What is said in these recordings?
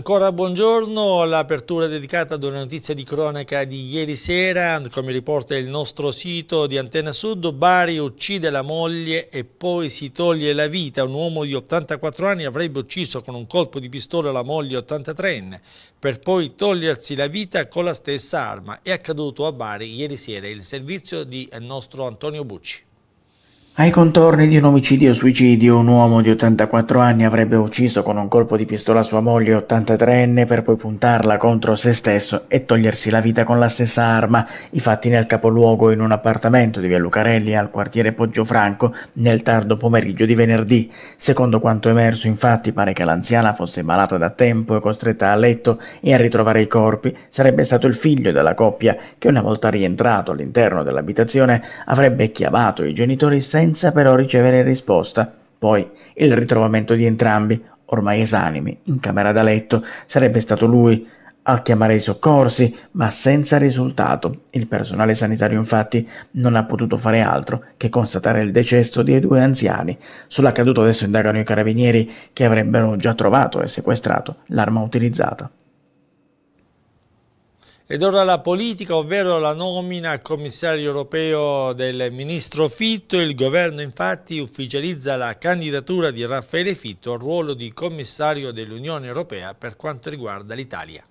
Ancora buongiorno, l'apertura è dedicata ad una notizia di cronaca di ieri sera, come riporta il nostro sito di Antena Sud, Bari uccide la moglie e poi si toglie la vita, un uomo di 84 anni avrebbe ucciso con un colpo di pistola la moglie 83enne per poi togliersi la vita con la stessa arma, è accaduto a Bari ieri sera, il servizio di nostro Antonio Bucci. Ai contorni di un omicidio-suicidio, un uomo di 84 anni avrebbe ucciso con un colpo di pistola sua moglie 83enne per poi puntarla contro se stesso e togliersi la vita con la stessa arma. I fatti nel capoluogo in un appartamento di Via Lucarelli al quartiere Poggiofranco nel tardo pomeriggio di venerdì. Secondo quanto emerso, infatti, pare che l'anziana fosse malata da tempo e costretta a letto e a ritrovare i corpi sarebbe stato il figlio della coppia che una volta rientrato all'interno dell'abitazione avrebbe chiamato i genitori senza senza però ricevere risposta. Poi il ritrovamento di entrambi, ormai esanimi, in camera da letto, sarebbe stato lui a chiamare i soccorsi, ma senza risultato. Il personale sanitario infatti non ha potuto fare altro che constatare il decesso dei due anziani. Sull'accaduto adesso indagano i carabinieri che avrebbero già trovato e sequestrato l'arma utilizzata. Ed ora la politica, ovvero la nomina a commissario europeo del ministro Fitto. Il governo infatti ufficializza la candidatura di Raffaele Fitto al ruolo di commissario dell'Unione Europea per quanto riguarda l'Italia.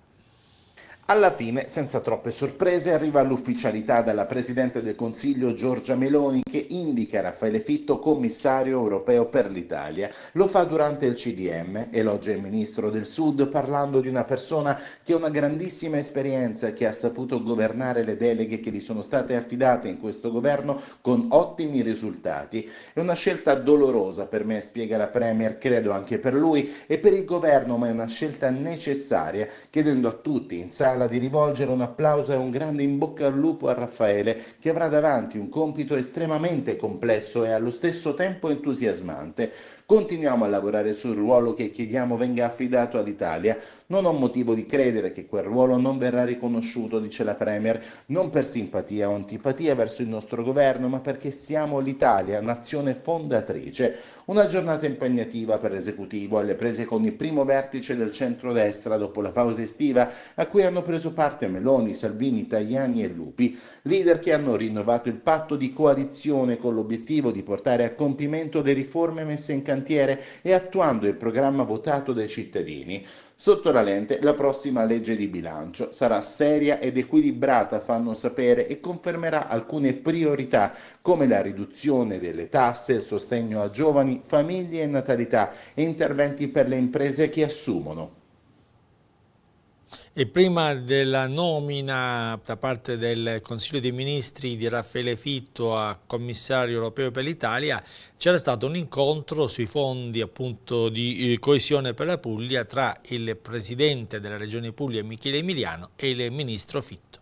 Alla fine, senza troppe sorprese, arriva l'ufficialità dalla Presidente del Consiglio Giorgia Meloni che indica Raffaele Fitto commissario europeo per l'Italia. Lo fa durante il CDM, elogia il Ministro del Sud parlando di una persona che ha una grandissima esperienza, che ha saputo governare le deleghe che gli sono state affidate in questo governo con ottimi risultati. È una scelta dolorosa per me, spiega la Premier, credo anche per lui e per il governo, ma è una scelta necessaria, chiedendo a tutti in sala sala di rivolgere un applauso e un grande in bocca al lupo a Raffaele, che avrà davanti un compito estremamente complesso e allo stesso tempo entusiasmante. Continuiamo a lavorare sul ruolo che chiediamo venga affidato all'Italia. Non ho motivo di credere che quel ruolo non verrà riconosciuto, dice la Premier, non per simpatia o antipatia verso il nostro governo, ma perché siamo l'Italia, nazione fondatrice. Una giornata impegnativa per l'esecutivo, alle prese con il primo vertice del centrodestra dopo la pausa estiva, a cui hanno preso parte Meloni, Salvini, Tajani e Lupi, leader che hanno rinnovato il patto di coalizione con l'obiettivo di portare a compimento le riforme messe in cantiere cantiere e attuando il programma votato dai cittadini. Sotto la lente la prossima legge di bilancio sarà seria ed equilibrata, fanno sapere, e confermerà alcune priorità come la riduzione delle tasse, il sostegno a giovani, famiglie e natalità e interventi per le imprese che assumono. E prima della nomina da parte del Consiglio dei Ministri di Raffaele Fitto a commissario europeo per l'Italia c'era stato un incontro sui fondi appunto di eh, coesione per la Puglia tra il presidente della regione Puglia Michele Emiliano e il ministro Fitto.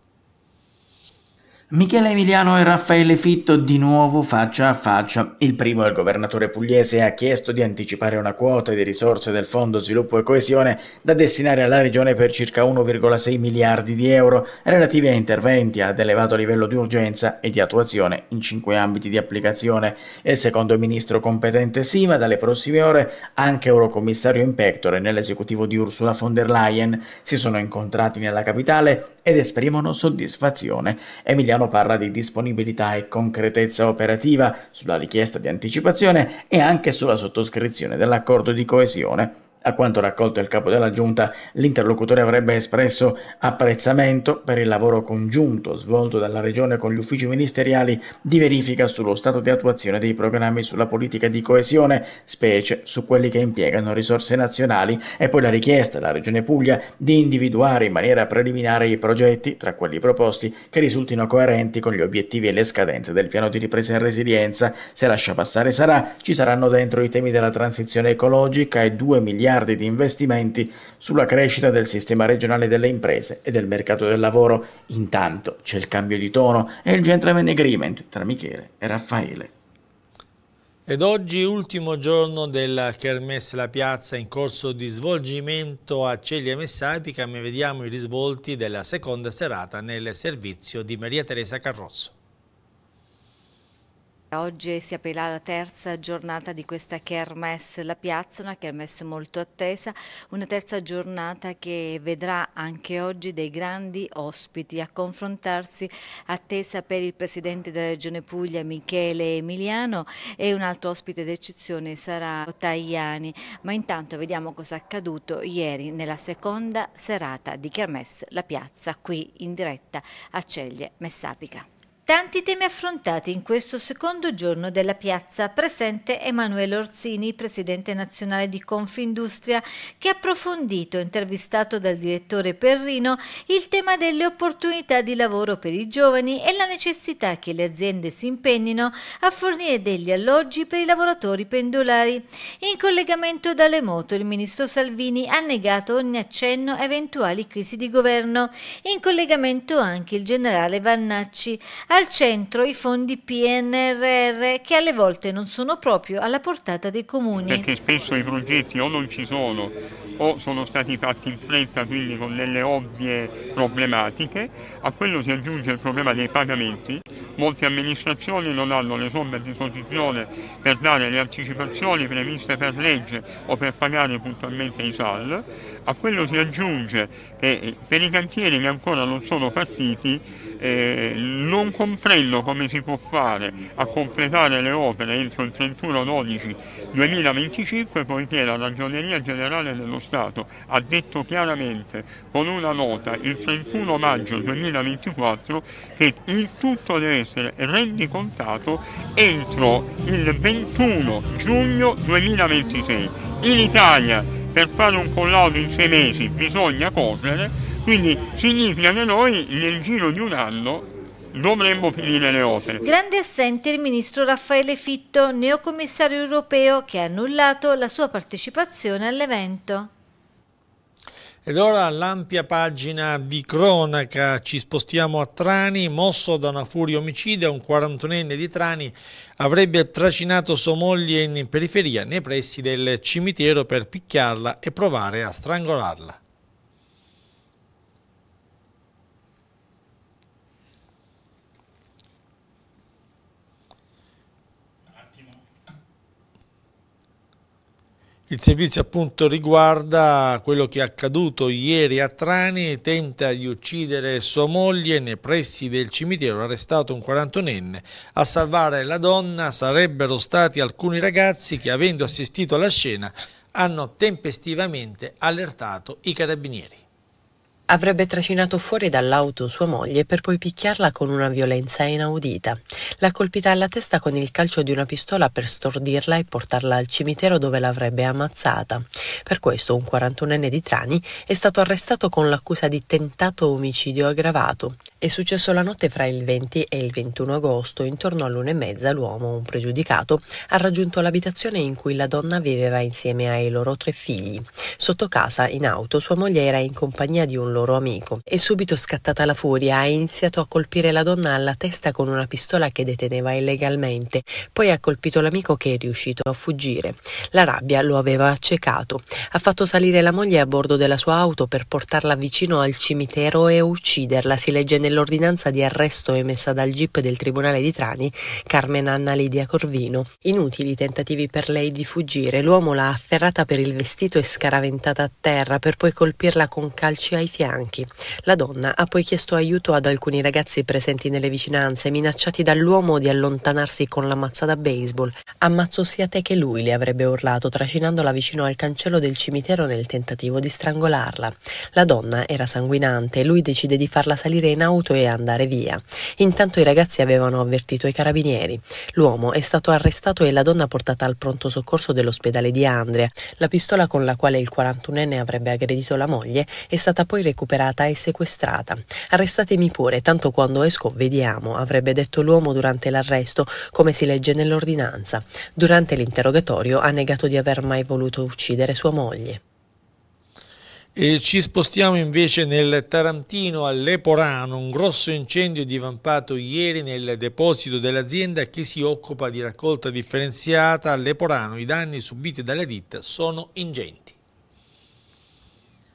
Michele Emiliano e Raffaele Fitto di nuovo faccia a faccia. Il primo, il governatore pugliese, ha chiesto di anticipare una quota di risorse del Fondo Sviluppo e Coesione da destinare alla regione per circa 1,6 miliardi di euro relativi a interventi ad elevato livello di urgenza e di attuazione in cinque ambiti di applicazione. E il secondo ministro competente Sima, dalle prossime ore, anche Eurocommissario Impectore pectore nell'esecutivo di Ursula von der Leyen, si sono incontrati nella capitale ed esprimono soddisfazione. Emiliano piano parla di disponibilità e concretezza operativa sulla richiesta di anticipazione e anche sulla sottoscrizione dell'accordo di coesione a quanto raccolto il capo della giunta, l'interlocutore avrebbe espresso apprezzamento per il lavoro congiunto svolto dalla Regione con gli uffici ministeriali di verifica sullo stato di attuazione dei programmi sulla politica di coesione, specie su quelli che impiegano risorse nazionali, e poi la richiesta alla Regione Puglia di individuare in maniera preliminare i progetti, tra quelli proposti, che risultino coerenti con gli obiettivi e le scadenze del piano di ripresa e resilienza. Se lascia passare sarà, ci saranno dentro i temi della transizione ecologica e 2 miliardi miliardi di investimenti sulla crescita del sistema regionale delle imprese e del mercato del lavoro. Intanto c'è il cambio di tono e il gentleman agreement tra Michele e Raffaele. Ed oggi ultimo giorno della Kermesse La Piazza in corso di svolgimento a Ceglia Messapica, vediamo i risvolti della seconda serata nel servizio di Maria Teresa Carrosso. Oggi si aprirà la terza giornata di questa Kermesse La Piazza, una Kermesse molto attesa, una terza giornata che vedrà anche oggi dei grandi ospiti a confrontarsi, attesa per il Presidente della Regione Puglia Michele Emiliano e un altro ospite d'eccezione sarà Tajani, ma intanto vediamo cosa è accaduto ieri nella seconda serata di Kermesse La Piazza qui in diretta a Ceglie Messapica. Tanti temi affrontati in questo secondo giorno della piazza, presente Emanuele Orsini, presidente nazionale di Confindustria, che ha approfondito, intervistato dal direttore Perrino, il tema delle opportunità di lavoro per i giovani e la necessità che le aziende si impegnino a fornire degli alloggi per i lavoratori pendolari. In collegamento dalle moto il ministro Salvini ha negato ogni accenno a eventuali crisi di governo. In collegamento anche il generale Vannacci. Ha al centro i fondi PNRR che alle volte non sono proprio alla portata dei comuni. Perché spesso i progetti o non ci sono o sono stati fatti in fretta quindi con delle ovvie problematiche, a quello si aggiunge il problema dei pagamenti. Molte amministrazioni non hanno le somme a disposizione per dare le anticipazioni previste per legge o per pagare puntualmente i SAL a quello si aggiunge che eh, per i cantieri che ancora non sono partiti eh, non comprendo come si può fare a completare le opere entro il 31-12-2025 poiché la Ragioneria Generale dello Stato ha detto chiaramente con una nota il 31 maggio 2024 che il tutto deve essere rendicontato entro il 21 giugno 2026. In Italia per fare un collaudo in sei mesi bisogna correre, quindi significa che noi nel giro di un anno dovremmo finire le opere. Grande assente il ministro Raffaele Fitto, neocommissario europeo, che ha annullato la sua partecipazione all'evento. Ed ora l'ampia pagina di cronaca ci spostiamo a Trani, mosso da una furia omicida, un quarantunenne di Trani avrebbe trascinato sua moglie in periferia nei pressi del cimitero per picchiarla e provare a strangolarla. Il servizio appunto riguarda quello che è accaduto ieri a Trani, tenta di uccidere sua moglie nei pressi del cimitero, arrestato un 41enne. A salvare la donna sarebbero stati alcuni ragazzi che avendo assistito alla scena hanno tempestivamente allertato i carabinieri. Avrebbe trascinato fuori dall'auto sua moglie per poi picchiarla con una violenza inaudita. L'ha colpita alla testa con il calcio di una pistola per stordirla e portarla al cimitero dove l'avrebbe ammazzata. Per questo un 41enne di Trani è stato arrestato con l'accusa di tentato omicidio aggravato. È successo la notte fra il 20 e il 21 agosto. Intorno all'una e mezza l'uomo, un pregiudicato, ha raggiunto l'abitazione in cui la donna viveva insieme ai loro tre figli. Sotto casa, in auto, sua moglie era in compagnia di un loro amico. È subito scattata la furia, ha iniziato a colpire la donna alla testa con una pistola che deteneva illegalmente, poi ha colpito l'amico che è riuscito a fuggire. La rabbia lo aveva accecato. Ha fatto salire la moglie a bordo della sua auto per portarla vicino al cimitero e ucciderla, si legge nell'ordinanza di arresto emessa dal GIP del Tribunale di Trani, Carmen Anna Lidia Corvino. Inutili tentativi per lei di fuggire, l'uomo l'ha afferrata per il vestito e scaraventata a terra per poi colpirla con calci ai fianchi bianchi. La donna ha poi chiesto aiuto ad alcuni ragazzi presenti nelle vicinanze, minacciati dall'uomo di allontanarsi con la mazza da baseball. Ammazzo sia te che lui, le avrebbe urlato, trascinandola vicino al cancello del cimitero nel tentativo di strangolarla. La donna era sanguinante, lui decide di farla salire in auto e andare via. Intanto i ragazzi avevano avvertito i carabinieri. L'uomo è stato arrestato e la donna portata al pronto soccorso dell'ospedale di Andrea. La pistola con la quale il 41enne avrebbe aggredito la moglie è stata poi recuperata recuperata e sequestrata. Arrestatemi pure, tanto quando esco vediamo, avrebbe detto l'uomo durante l'arresto, come si legge nell'ordinanza. Durante l'interrogatorio ha negato di aver mai voluto uccidere sua moglie. E ci spostiamo invece nel Tarantino a Leporano, un grosso incendio divampato ieri nel deposito dell'azienda che si occupa di raccolta differenziata a Leporano. I danni subiti dalla ditta sono ingenti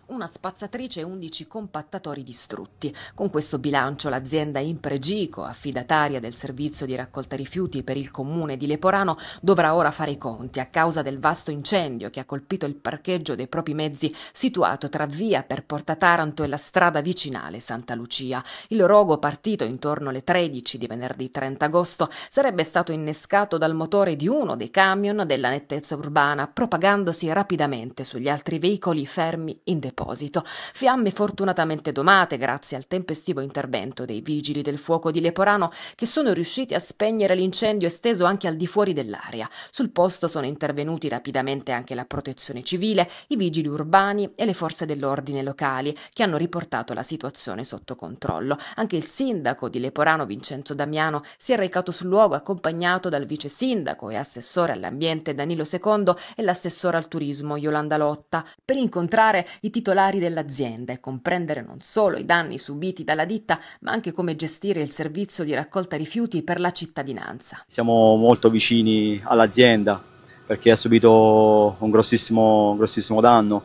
una spazzatrice e 11 compattatori distrutti. Con questo bilancio l'azienda Impregico, affidataria del servizio di raccolta rifiuti per il comune di Leporano, dovrà ora fare i conti a causa del vasto incendio che ha colpito il parcheggio dei propri mezzi situato tra via per Porta Taranto e la strada vicinale Santa Lucia. Il rogo partito intorno alle 13 di venerdì 30 agosto sarebbe stato innescato dal motore di uno dei camion della nettezza urbana, propagandosi rapidamente sugli altri veicoli fermi in deposito deposito. Fiamme fortunatamente domate grazie al tempestivo intervento dei vigili del fuoco di Leporano che sono riusciti a spegnere l'incendio esteso anche al di fuori dell'area. Sul posto sono intervenuti rapidamente anche la protezione civile, i vigili urbani e le forze dell'ordine locali che hanno riportato la situazione sotto controllo. Anche il sindaco di Leporano Vincenzo Damiano si è recato sul luogo accompagnato dal vice sindaco e assessore all'ambiente Danilo II e l'assessore al turismo Yolanda Lotta per incontrare i titolari titolari dell'azienda e comprendere non solo i danni subiti dalla ditta, ma anche come gestire il servizio di raccolta rifiuti per la cittadinanza. Siamo molto vicini all'azienda perché ha subito un grossissimo, un grossissimo danno.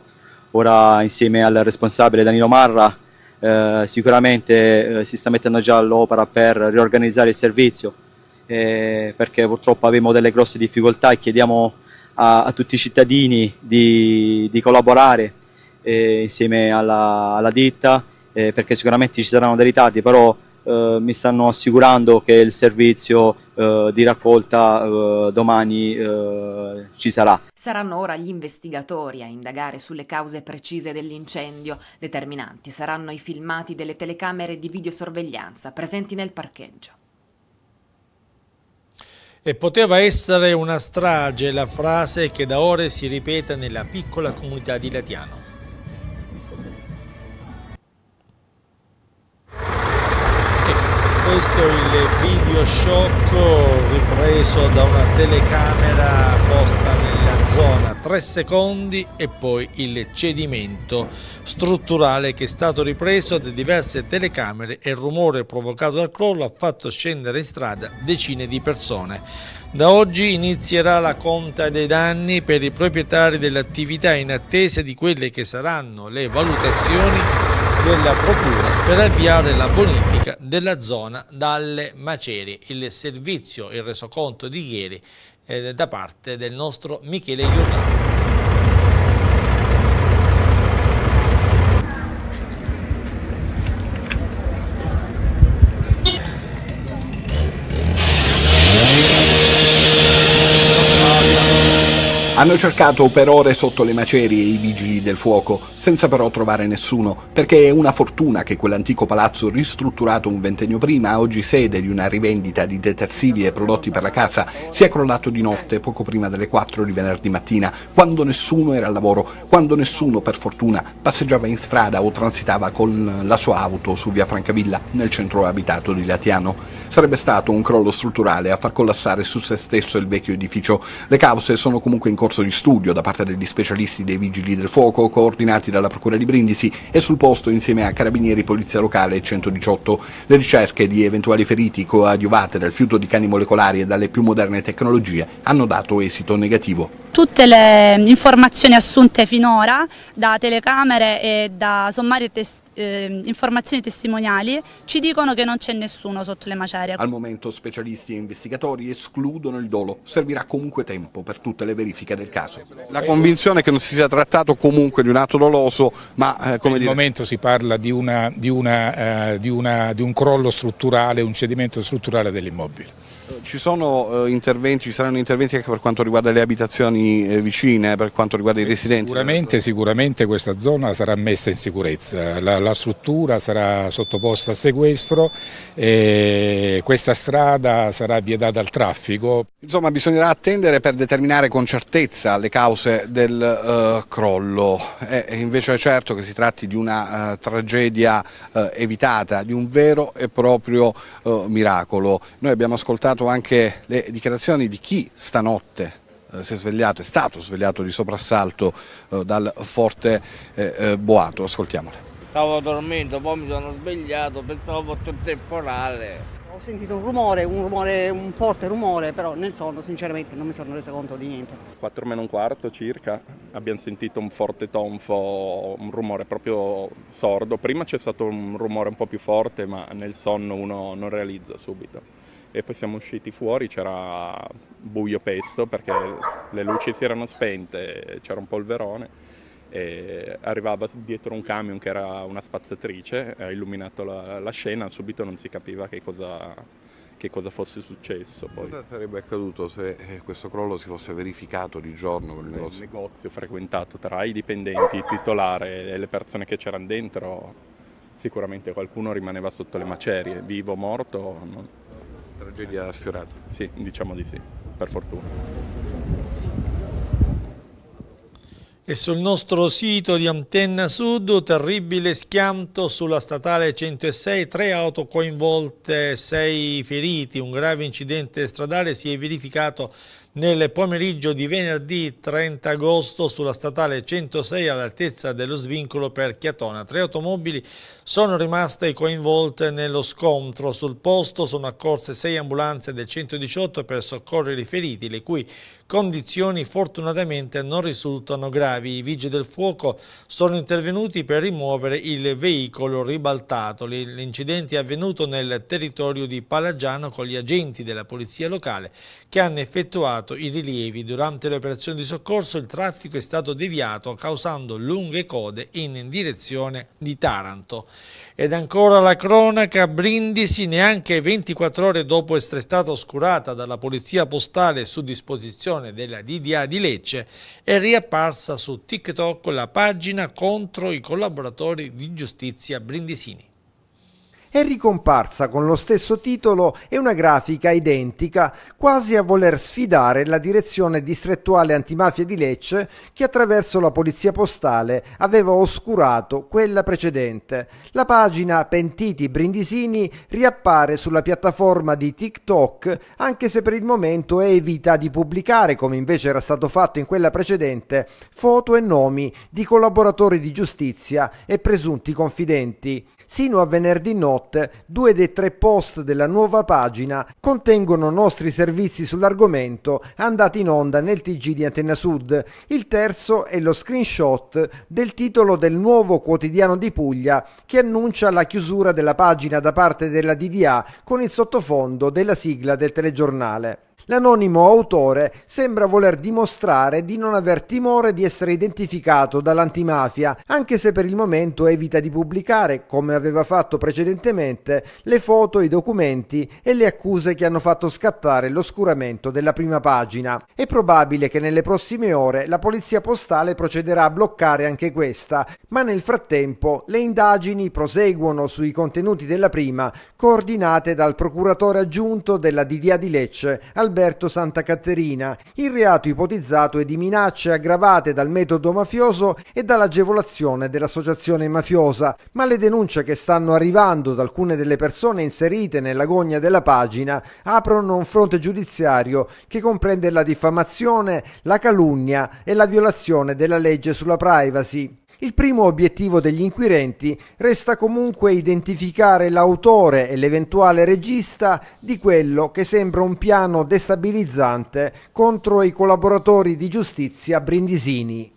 Ora insieme al responsabile Danilo Marra eh, sicuramente eh, si sta mettendo già all'opera per riorganizzare il servizio eh, perché purtroppo abbiamo delle grosse difficoltà e chiediamo a, a tutti i cittadini di, di collaborare eh, insieme alla, alla ditta eh, perché sicuramente ci saranno dei ritardi però eh, mi stanno assicurando che il servizio eh, di raccolta eh, domani eh, ci sarà. Saranno ora gli investigatori a indagare sulle cause precise dell'incendio. Determinanti saranno i filmati delle telecamere di videosorveglianza presenti nel parcheggio. E poteva essere una strage la frase che da ore si ripete nella piccola comunità di Latiano. questo il video shock ripreso da una telecamera posta nella zona 3 secondi e poi il cedimento strutturale che è stato ripreso da diverse telecamere e il rumore provocato dal crollo ha fatto scendere in strada decine di persone. Da oggi inizierà la conta dei danni per i proprietari dell'attività in attesa di quelle che saranno le valutazioni della Procura per avviare la bonifica della zona dalle macerie. Il servizio, il resoconto di ieri eh, da parte del nostro Michele Iornaro. Hanno cercato per ore sotto le macerie i vigili del fuoco, senza però trovare nessuno, perché è una fortuna che quell'antico palazzo ristrutturato un ventennio prima, oggi sede di una rivendita di detersivi e prodotti per la casa, sia crollato di notte, poco prima delle 4 di venerdì mattina, quando nessuno era al lavoro, quando nessuno, per fortuna, passeggiava in strada o transitava con la sua auto su via Francavilla, nel centro abitato di Latiano. Sarebbe stato un crollo strutturale a far collassare su se stesso il vecchio edificio. Le cause sono comunque in corso corso di studio da parte degli specialisti dei Vigili del Fuoco coordinati dalla Procura di Brindisi e sul posto insieme a Carabinieri, Polizia Locale e 118. Le ricerche di eventuali feriti coadiuvate dal fiuto di cani molecolari e dalle più moderne tecnologie hanno dato esito negativo. Tutte le informazioni assunte finora da telecamere e da sommari test eh, informazioni testimoniali ci dicono che non c'è nessuno sotto le macerie. Al momento specialisti e investigatori escludono il dolo, servirà comunque tempo per tutte le verifiche del caso. La convinzione è che non si sia trattato comunque di un atto doloso, ma eh, come Al dire... momento si parla di, una, di, una, eh, di, una, di un crollo strutturale, un cedimento strutturale dell'immobile. Ci sono eh, interventi, ci saranno interventi anche per quanto riguarda le abitazioni eh, vicine, eh, per quanto riguarda i residenti? Sicuramente, sicuramente questa zona sarà messa in sicurezza, la, la struttura sarà sottoposta a sequestro, e questa strada sarà vietata al traffico. Insomma bisognerà attendere per determinare con certezza le cause del uh, crollo, è invece è certo che si tratti di una uh, tragedia uh, evitata, di un vero e proprio miracolo. Noi abbiamo ascoltato ascoltato anche le dichiarazioni di chi stanotte eh, si è svegliato, è stato svegliato di soprassalto eh, dal forte eh, boato. Ascoltiamole. Stavo dormendo, poi mi sono svegliato, pensavo fosse un temporale. Ho sentito un rumore, un rumore, un forte rumore, però nel sonno sinceramente non mi sono reso conto di niente. 4 meno un quarto circa abbiamo sentito un forte tonfo, un rumore proprio sordo. Prima c'è stato un rumore un po' più forte, ma nel sonno uno non realizza subito e poi siamo usciti fuori, c'era buio pesto perché le luci si erano spente, c'era un polverone e arrivava dietro un camion che era una spazzatrice, ha illuminato la, la scena, subito non si capiva che cosa, che cosa fosse successo. Poi. Cosa sarebbe accaduto se eh, questo crollo si fosse verificato di giorno con il negozio? Il negozio frequentato tra i dipendenti, il titolare e le persone che c'erano dentro, sicuramente qualcuno rimaneva sotto le macerie, vivo o morto. Non tragedia eh, sfiorata. Sì, diciamo di sì, per fortuna. E sul nostro sito di Antenna Sud, terribile schianto sulla statale 106, tre auto coinvolte, sei feriti. Un grave incidente stradale si è verificato nel pomeriggio di venerdì 30 agosto sulla statale 106 all'altezza dello svincolo per Chiatona. Tre automobili sono rimaste coinvolte nello scontro. Sul posto sono accorse sei ambulanze del 118 per soccorrere i feriti, le cui condizioni fortunatamente non risultano gravi. I vigili del fuoco sono intervenuti per rimuovere il veicolo ribaltato. L'incidente è avvenuto nel territorio di Palagiano con gli agenti della polizia locale che hanno effettuato i rilievi. Durante le operazioni di soccorso il traffico è stato deviato causando lunghe code in direzione di Taranto. Ed ancora la cronaca, Brindisi neanche 24 ore dopo essere stata oscurata dalla polizia postale su disposizione della DDA di Lecce è riapparsa su TikTok la pagina contro i collaboratori di giustizia brindisini è ricomparsa con lo stesso titolo e una grafica identica, quasi a voler sfidare la direzione distrettuale antimafia di Lecce che attraverso la polizia postale aveva oscurato quella precedente. La pagina Pentiti Brindisini riappare sulla piattaforma di TikTok anche se per il momento evita di pubblicare, come invece era stato fatto in quella precedente, foto e nomi di collaboratori di giustizia e presunti confidenti. Sino a venerdì notte, due dei tre post della nuova pagina contengono nostri servizi sull'argomento andati in onda nel TG di Antenna Sud. Il terzo è lo screenshot del titolo del nuovo quotidiano di Puglia che annuncia la chiusura della pagina da parte della DDA con il sottofondo della sigla del telegiornale. L'anonimo autore sembra voler dimostrare di non aver timore di essere identificato dall'antimafia, anche se per il momento evita di pubblicare, come aveva fatto precedentemente, le foto, i documenti e le accuse che hanno fatto scattare l'oscuramento della prima pagina. È probabile che nelle prossime ore la polizia postale procederà a bloccare anche questa, ma nel frattempo le indagini proseguono sui contenuti della prima, coordinate dal procuratore aggiunto della DDA di Lecce, al Alberto Santa Caterina. Il reato ipotizzato è di minacce aggravate dal metodo mafioso e dall'agevolazione dell'associazione mafiosa, ma le denunce che stanno arrivando da alcune delle persone inserite nell'agonia della pagina aprono un fronte giudiziario che comprende la diffamazione, la calunnia e la violazione della legge sulla privacy. Il primo obiettivo degli inquirenti resta comunque identificare l'autore e l'eventuale regista di quello che sembra un piano destabilizzante contro i collaboratori di giustizia brindisini.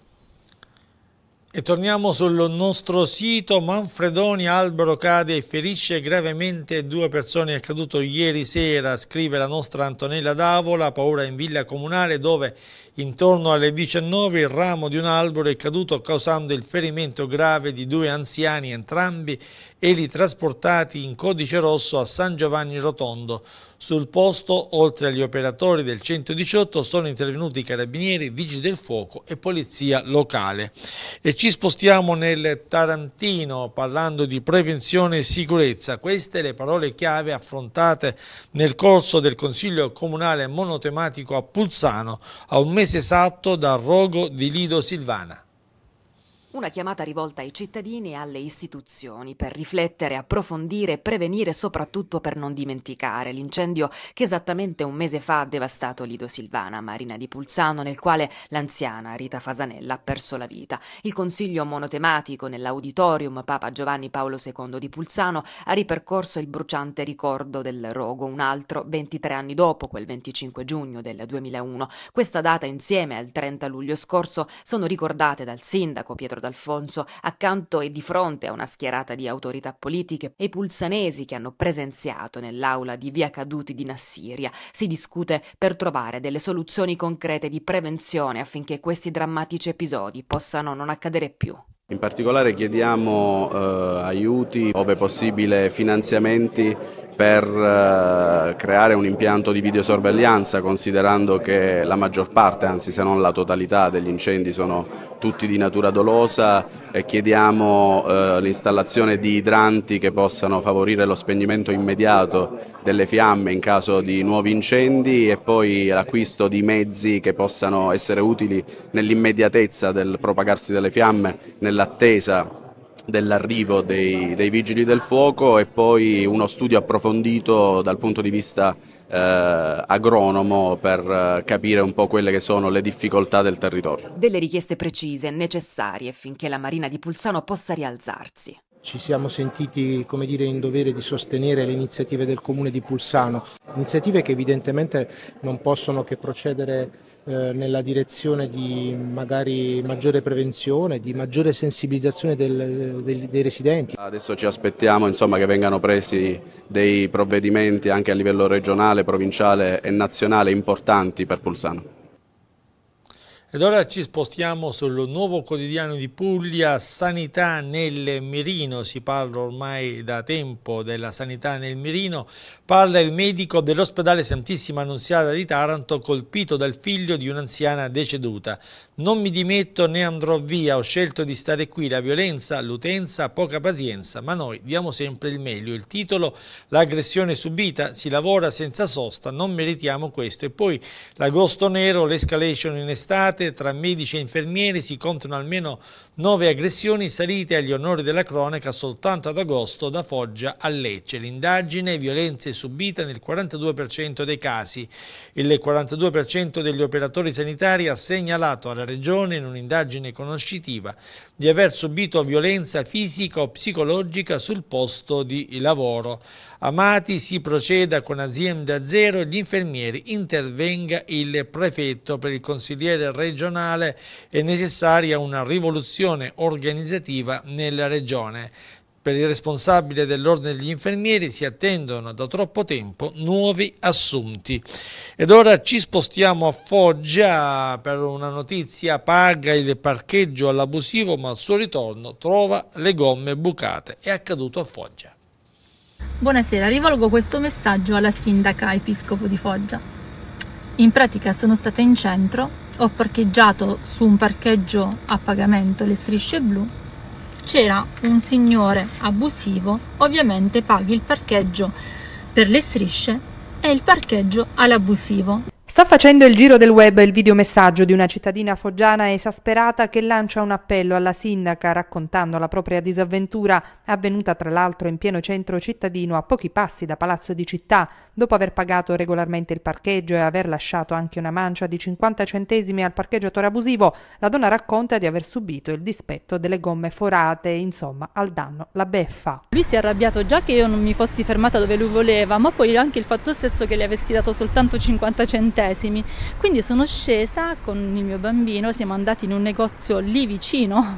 E torniamo sul nostro sito. Manfredoni, albero cade e ferisce gravemente due persone. È accaduto ieri sera, scrive la nostra Antonella D'Avola, paura in villa comunale dove Intorno alle 19 il ramo di un albero è caduto causando il ferimento grave di due anziani entrambi e li trasportati in codice rosso a San Giovanni Rotondo. Sul posto, oltre agli operatori del 118, sono intervenuti i carabinieri, vigili del fuoco e polizia locale. E ci spostiamo nel Tarantino parlando di prevenzione e sicurezza. Queste le parole chiave affrontate nel corso del Consiglio Comunale Monotematico a Pulsano a un mese mese esatto dal rogo di Lido Silvana. Una chiamata rivolta ai cittadini e alle istituzioni per riflettere, approfondire, prevenire e soprattutto per non dimenticare l'incendio che esattamente un mese fa ha devastato Lido Silvana, Marina di Pulzano, nel quale l'anziana Rita Fasanella ha perso la vita. Il consiglio monotematico nell'auditorium Papa Giovanni Paolo II di Pulzano ha ripercorso il bruciante ricordo del rogo, un altro 23 anni dopo, quel 25 giugno del 2001. Questa data insieme al 30 luglio scorso sono ricordate dal sindaco Pietro D'Alfonso, accanto e di fronte a una schierata di autorità politiche e pulsanesi che hanno presenziato nell'aula di Via Caduti di Nassiria, si discute per trovare delle soluzioni concrete di prevenzione affinché questi drammatici episodi possano non accadere più. In particolare chiediamo eh, aiuti, ove possibile finanziamenti per eh, creare un impianto di videosorveglianza considerando che la maggior parte, anzi se non la totalità degli incendi sono tutti di natura dolosa e chiediamo eh, l'installazione di idranti che possano favorire lo spegnimento immediato delle fiamme in caso di nuovi incendi e poi l'acquisto di mezzi che possano essere utili nell'immediatezza del propagarsi delle fiamme, nell'attesa dell'arrivo dei, dei, vigili del fuoco e poi uno studio approfondito dal punto di vista eh, agronomo per eh, capire un po' quelle che sono le difficoltà del territorio. Delle richieste precise, necessarie finché la Marina di Pulsano possa rialzarsi ci siamo sentiti come dire, in dovere di sostenere le iniziative del comune di Pulsano, iniziative che evidentemente non possono che procedere eh, nella direzione di magari maggiore prevenzione, di maggiore sensibilizzazione del, del, dei residenti. Adesso ci aspettiamo insomma, che vengano presi dei provvedimenti anche a livello regionale, provinciale e nazionale importanti per Pulsano. Ed ora ci spostiamo sul nuovo quotidiano di Puglia, Sanità nel Mirino, si parla ormai da tempo della sanità nel Mirino, parla il medico dell'ospedale Santissima Annunziata di Taranto colpito dal figlio di un'anziana deceduta. Non mi dimetto né andrò via, ho scelto di stare qui, la violenza, l'utenza, poca pazienza, ma noi diamo sempre il meglio. Il titolo, l'aggressione subita, si lavora senza sosta, non meritiamo questo. E poi l'agosto nero, l'escalation in estate, tra medici e infermieri si contano almeno Nove aggressioni salite agli onori della cronaca soltanto ad agosto da Foggia a Lecce. L'indagine violenze subite nel 42% dei casi. Il 42% degli operatori sanitari ha segnalato alla Regione in un'indagine conoscitiva di aver subito violenza fisica o psicologica sul posto di lavoro. Amati si proceda con azienda zero e gli infermieri intervenga il prefetto per il consigliere regionale. È necessaria una rivoluzione gestione organizzativa nella regione. Per il responsabile dell'ordine degli infermieri si attendono da troppo tempo nuovi assunti. Ed ora ci spostiamo a Foggia per una notizia. Paga il parcheggio all'abusivo ma al suo ritorno trova le gomme bucate. È accaduto a Foggia. Buonasera, rivolgo questo messaggio alla sindaca Episcopo di Foggia. In pratica sono stata in centro ho parcheggiato su un parcheggio a pagamento le strisce blu c'era un signore abusivo ovviamente paghi il parcheggio per le strisce e il parcheggio all'abusivo Sta facendo il giro del web il videomessaggio di una cittadina foggiana esasperata che lancia un appello alla sindaca raccontando la propria disavventura avvenuta tra l'altro in pieno centro cittadino a pochi passi da Palazzo di Città dopo aver pagato regolarmente il parcheggio e aver lasciato anche una mancia di 50 centesimi al parcheggiatore abusivo la donna racconta di aver subito il dispetto delle gomme forate insomma al danno la beffa. Lui si è arrabbiato già che io non mi fossi fermata dove lui voleva ma poi anche il fatto stesso che gli avessi dato soltanto 50 centesimi centesimi. Quindi sono scesa con il mio bambino, siamo andati in un negozio lì vicino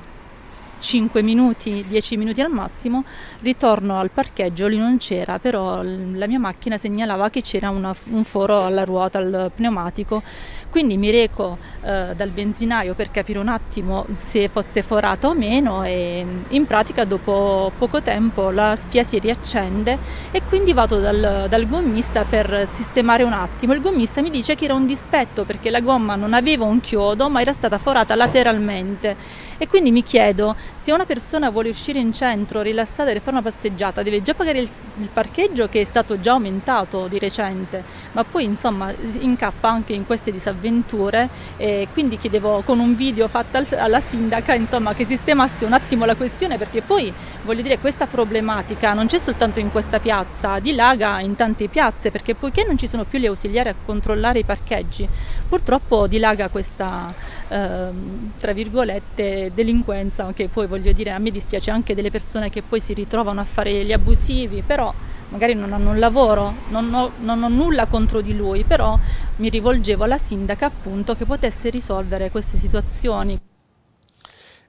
5 minuti, 10 minuti al massimo, ritorno al parcheggio, lì non c'era, però la mia macchina segnalava che c'era una, un foro alla ruota, al pneumatico, quindi mi reco eh, dal benzinaio per capire un attimo se fosse forato o meno e in pratica dopo poco tempo la spia si riaccende e quindi vado dal, dal gommista per sistemare un attimo. Il gommista mi dice che era un dispetto perché la gomma non aveva un chiodo ma era stata forata lateralmente e quindi mi chiedo, se una persona vuole uscire in centro rilassata e fare una passeggiata, deve già pagare il, il parcheggio che è stato già aumentato di recente, ma poi insomma incappa anche in queste disavventure e quindi chiedevo con un video fatto al, alla sindaca insomma che sistemasse un attimo la questione perché poi voglio dire questa problematica non c'è soltanto in questa piazza, dilaga in tante piazze perché poiché non ci sono più gli ausiliari a controllare i parcheggi, purtroppo dilaga questa ehm, tra virgolette delinquenza che poi voglio dire a me dispiace anche delle persone che poi si ritrovano a fare gli abusivi però magari non hanno un lavoro non ho, non ho nulla contro di lui però mi rivolgevo alla sindaca appunto che potesse risolvere queste situazioni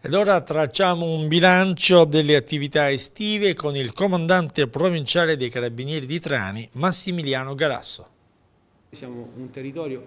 ed ora tracciamo un bilancio delle attività estive con il comandante provinciale dei Carabinieri di Trani, Massimiliano Galasso. Siamo un territorio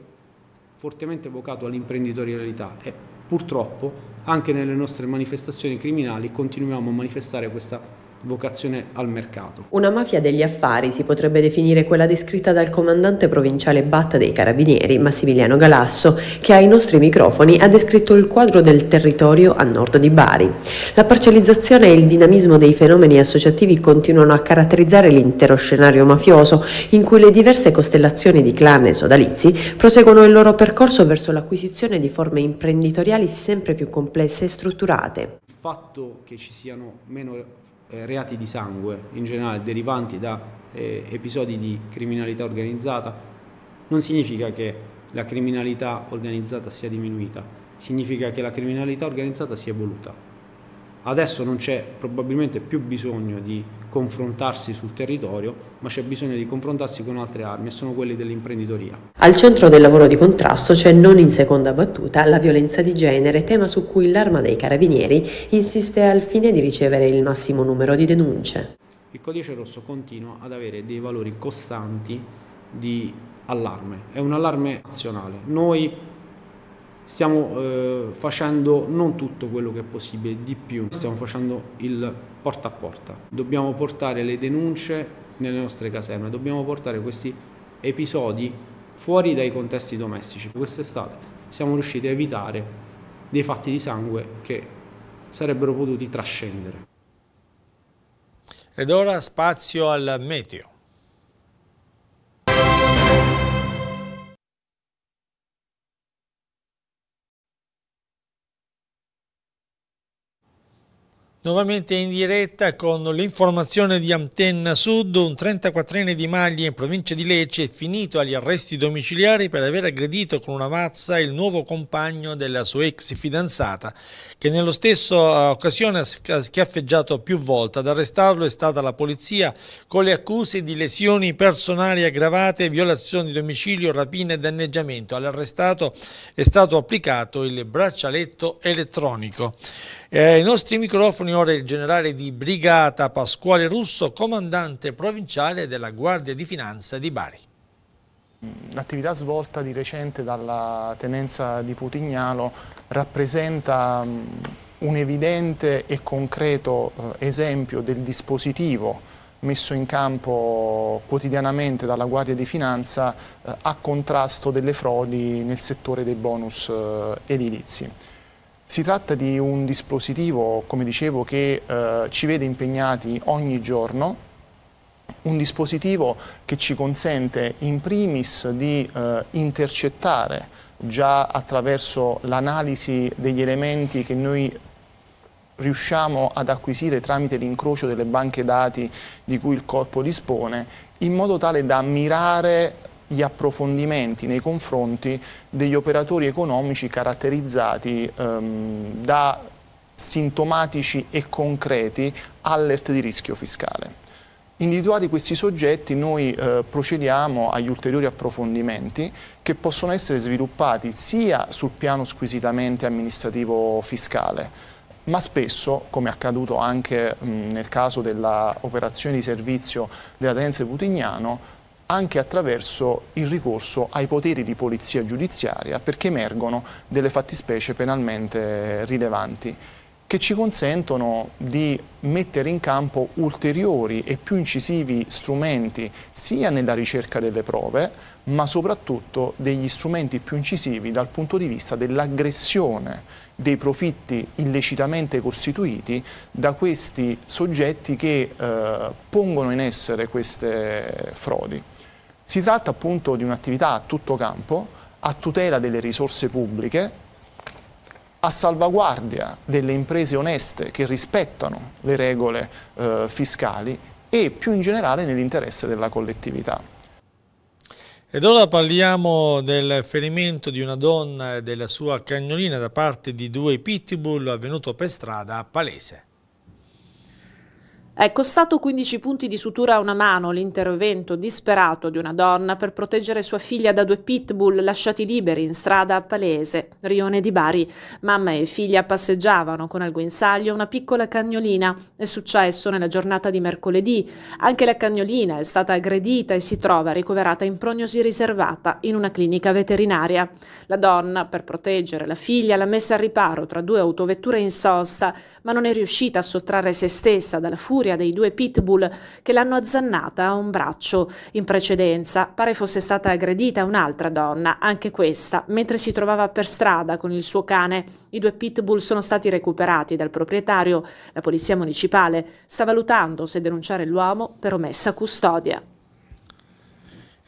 fortemente vocato all'imprenditorialità e purtroppo anche nelle nostre manifestazioni criminali continuiamo a manifestare questa vocazione al mercato. Una mafia degli affari si potrebbe definire quella descritta dal comandante provinciale Batta dei Carabinieri, Massimiliano Galasso, che ai nostri microfoni ha descritto il quadro del territorio a nord di Bari. La parcellizzazione e il dinamismo dei fenomeni associativi continuano a caratterizzare l'intero scenario mafioso, in cui le diverse costellazioni di clan e sodalizi proseguono il loro percorso verso l'acquisizione di forme imprenditoriali sempre più complesse e strutturate. Il fatto che ci siano meno eh, reati di sangue in generale derivanti da eh, episodi di criminalità organizzata, non significa che la criminalità organizzata sia diminuita, significa che la criminalità organizzata si è evoluta. Adesso non c'è probabilmente più bisogno di confrontarsi sul territorio, ma c'è bisogno di confrontarsi con altre armi e sono quelle dell'imprenditoria. Al centro del lavoro di contrasto c'è non in seconda battuta la violenza di genere, tema su cui l'arma dei carabinieri insiste al fine di ricevere il massimo numero di denunce. Il codice rosso continua ad avere dei valori costanti di allarme, è un allarme nazionale. Noi stiamo eh, facendo non tutto quello che è possibile, di più, stiamo facendo il porta a porta. Dobbiamo portare le denunce nelle nostre caserme, dobbiamo portare questi episodi fuori dai contesti domestici. Quest'estate siamo riusciti a evitare dei fatti di sangue che sarebbero potuti trascendere. Ed ora spazio al meteo. Nuovamente in diretta con l'informazione di Antenna Sud, un 34enne di Maglia in provincia di Lecce è finito agli arresti domiciliari per aver aggredito con una mazza il nuovo compagno della sua ex fidanzata che nello stesso eh, occasione ha schiaffeggiato più volte. Ad arrestarlo è stata la polizia con le accuse di lesioni personali aggravate, violazioni di domicilio, rapine e danneggiamento. All'arrestato è stato applicato il braccialetto elettronico. Eh, I nostri microfoni ora il generale di brigata Pasquale Russo, comandante provinciale della Guardia di Finanza di Bari. L'attività svolta di recente dalla tenenza di Putignano rappresenta un evidente e concreto eh, esempio del dispositivo messo in campo quotidianamente dalla Guardia di Finanza eh, a contrasto delle frodi nel settore dei bonus eh, edilizi. Si tratta di un dispositivo, come dicevo, che eh, ci vede impegnati ogni giorno, un dispositivo che ci consente in primis di eh, intercettare già attraverso l'analisi degli elementi che noi riusciamo ad acquisire tramite l'incrocio delle banche dati di cui il corpo dispone, in modo tale da mirare gli approfondimenti nei confronti degli operatori economici caratterizzati ehm, da sintomatici e concreti alert di rischio fiscale. Individuati questi soggetti noi eh, procediamo agli ulteriori approfondimenti che possono essere sviluppati sia sul piano squisitamente amministrativo fiscale, ma spesso, come è accaduto anche mh, nel caso dell'operazione di servizio della Tenenza di Putignano, anche attraverso il ricorso ai poteri di polizia giudiziaria perché emergono delle fattispecie penalmente rilevanti che ci consentono di mettere in campo ulteriori e più incisivi strumenti sia nella ricerca delle prove ma soprattutto degli strumenti più incisivi dal punto di vista dell'aggressione dei profitti illecitamente costituiti da questi soggetti che eh, pongono in essere queste frodi. Si tratta appunto di un'attività a tutto campo, a tutela delle risorse pubbliche, a salvaguardia delle imprese oneste che rispettano le regole eh, fiscali e più in generale nell'interesse della collettività. Ed ora parliamo del ferimento di una donna e della sua cagnolina da parte di due pitbull avvenuto per strada a Palese. È costato 15 punti di sutura a una mano l'intervento disperato di una donna per proteggere sua figlia da due pitbull lasciati liberi in strada a Palese, Rione di Bari. Mamma e figlia passeggiavano con al guinzaglio una piccola cagnolina. È successo nella giornata di mercoledì. Anche la cagnolina è stata aggredita e si trova ricoverata in prognosi riservata in una clinica veterinaria. La donna, per proteggere la figlia, l'ha messa al riparo tra due autovetture in sosta, ma non è riuscita a sottrarre se stessa dalla furia furia dei due pitbull che l'hanno azzannata a un braccio. In precedenza pare fosse stata aggredita un'altra donna, anche questa, mentre si trovava per strada con il suo cane. I due pitbull sono stati recuperati dal proprietario. La polizia municipale sta valutando se denunciare l'uomo per omessa custodia.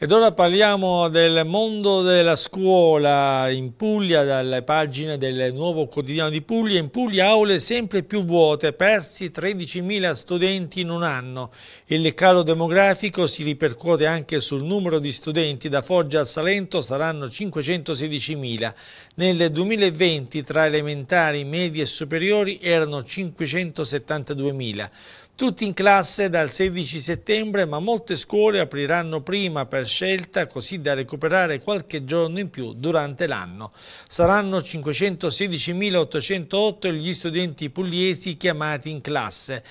Ed ora parliamo del mondo della scuola in Puglia, dalle pagine del nuovo quotidiano di Puglia. In Puglia aule sempre più vuote, persi 13.000 studenti in un anno. Il calo demografico si ripercuote anche sul numero di studenti, da Foggia a Salento saranno 516.000. Nel 2020 tra elementari, medie e superiori erano 572.000. Tutti in classe dal 16 settembre, ma molte scuole apriranno prima per scelta, così da recuperare qualche giorno in più durante l'anno. Saranno 516.808 gli studenti pugliesi chiamati in classe.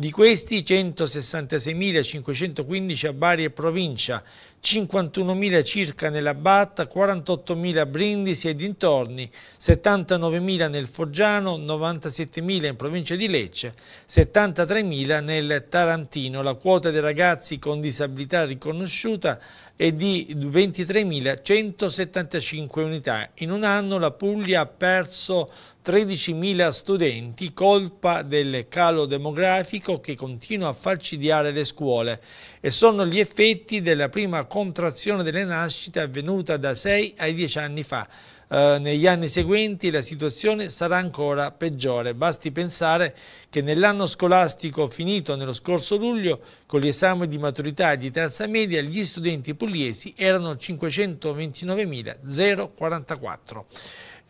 Di questi 166.515 a Bari e provincia, 51.000 circa nella Batta, 48.000 a Brindisi e dintorni, 79.000 nel Foggiano, 97.000 in provincia di Lecce, 73.000 nel Tarantino. La quota dei ragazzi con disabilità riconosciuta è di 23.175 unità. In un anno la Puglia ha perso 13.000 studenti, colpa del calo demografico che continua a falcidiare le scuole e sono gli effetti della prima contrazione delle nascite avvenuta da 6 ai 10 anni fa. Eh, negli anni seguenti la situazione sarà ancora peggiore. Basti pensare che nell'anno scolastico finito nello scorso luglio, con gli esami di maturità e di terza media, gli studenti pugliesi erano 529.044.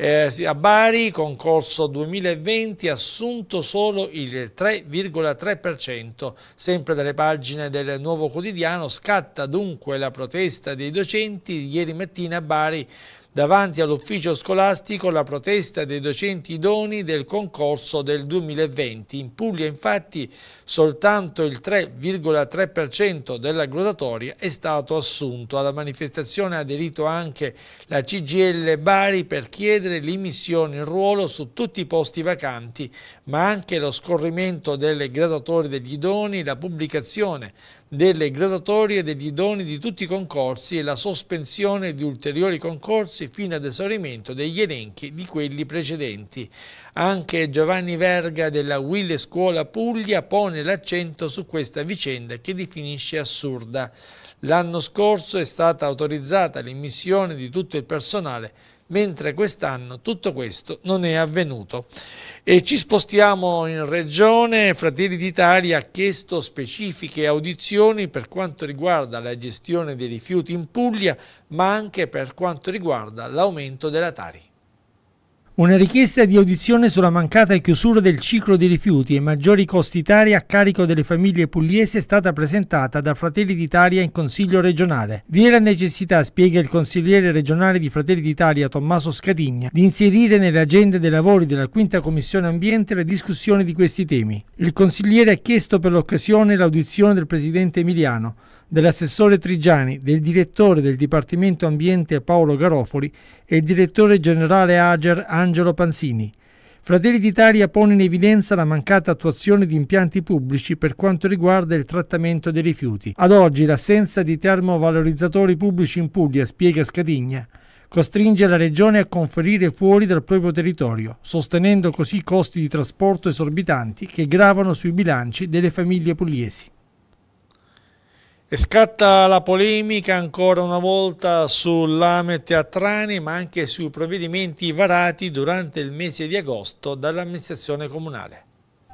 Eh, a Bari, concorso 2020, assunto solo il 3,3%, sempre dalle pagine del Nuovo Quotidiano, scatta dunque la protesta dei docenti, ieri mattina a Bari davanti all'ufficio scolastico la protesta dei docenti idoni del concorso del 2020. In Puglia infatti soltanto il 3,3% della graduatoria è stato assunto. Alla manifestazione ha aderito anche la CGL Bari per chiedere l'immissione in ruolo su tutti i posti vacanti, ma anche lo scorrimento delle graduatorie degli idoni, la pubblicazione delle gradatorie degli idoni di tutti i concorsi e la sospensione di ulteriori concorsi fino ad esaurimento degli elenchi di quelli precedenti. Anche Giovanni Verga della Wille Scuola Puglia pone l'accento su questa vicenda che definisce assurda. L'anno scorso è stata autorizzata l'immissione di tutto il personale mentre quest'anno tutto questo non è avvenuto. E ci spostiamo in regione, Fratelli d'Italia ha chiesto specifiche audizioni per quanto riguarda la gestione dei rifiuti in Puglia, ma anche per quanto riguarda l'aumento della Tari. Una richiesta di audizione sulla mancata chiusura del ciclo dei rifiuti e maggiori costi tari a carico delle famiglie pugliesi è stata presentata da Fratelli d'Italia in Consiglio regionale. Vi è la necessità, spiega il consigliere regionale di Fratelli d'Italia Tommaso Scadigna, di inserire nelle agende dei lavori della Quinta Commissione Ambiente la discussione di questi temi. Il consigliere ha chiesto per l'occasione l'audizione del presidente Emiliano, dell'assessore Trigiani, del direttore del Dipartimento Ambiente Paolo Garofoli e il direttore generale Ager Angelo Pansini. Fratelli d'Italia pone in evidenza la mancata attuazione di impianti pubblici per quanto riguarda il trattamento dei rifiuti. Ad oggi l'assenza di termovalorizzatori pubblici in Puglia, spiega Scadigna, costringe la Regione a conferire fuori dal proprio territorio, sostenendo così costi di trasporto esorbitanti che gravano sui bilanci delle famiglie pugliesi. E scatta la polemica ancora una volta sull'ame teatrani ma anche sui provvedimenti varati durante il mese di agosto dall'amministrazione comunale.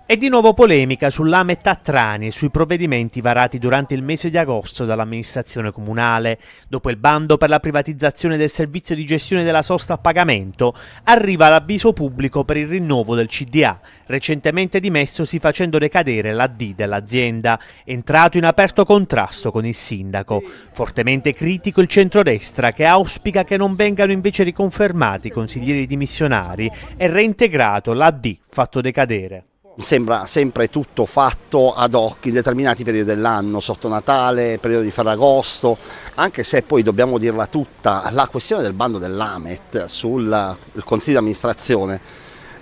E di nuovo polemica sull'AME Tattrani e sui provvedimenti varati durante il mese di agosto dall'amministrazione comunale. Dopo il bando per la privatizzazione del servizio di gestione della sosta a pagamento, arriva l'avviso pubblico per il rinnovo del CDA, recentemente dimessosi facendo decadere la D dell'azienda, entrato in aperto contrasto con il sindaco. Fortemente critico il centrodestra che auspica che non vengano invece riconfermati i consiglieri dimissionari e reintegrato la D fatto decadere sembra sempre tutto fatto ad hoc in determinati periodi dell'anno, sotto Natale, periodo di Ferragosto, anche se poi dobbiamo dirla tutta, la questione del bando dell'AMET sul eh, Consiglio di amministrazione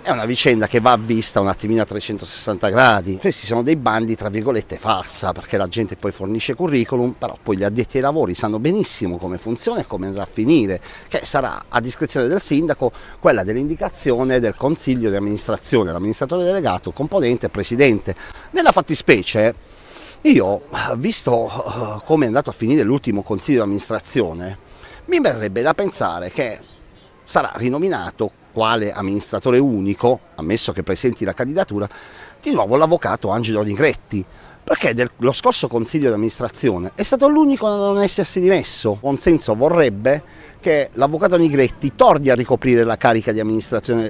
è una vicenda che va vista un attimino a 360 gradi. Questi sono dei bandi, tra virgolette, farsa, perché la gente poi fornisce curriculum, però poi gli addetti ai lavori sanno benissimo come funziona e come andrà a finire, che sarà a discrezione del sindaco quella dell'indicazione del consiglio di amministrazione, l'amministratore delegato, componente e presidente. Nella fattispecie, io, visto eh, come è andato a finire l'ultimo consiglio di amministrazione, mi verrebbe da pensare che sarà rinominato quale amministratore unico, ammesso che presenti la candidatura, di nuovo l'avvocato Angelo Nigretti, perché lo scorso consiglio di amministrazione è stato l'unico a non essersi dimesso. Buon vorrebbe che l'avvocato Nigretti torni a ricoprire la carica di,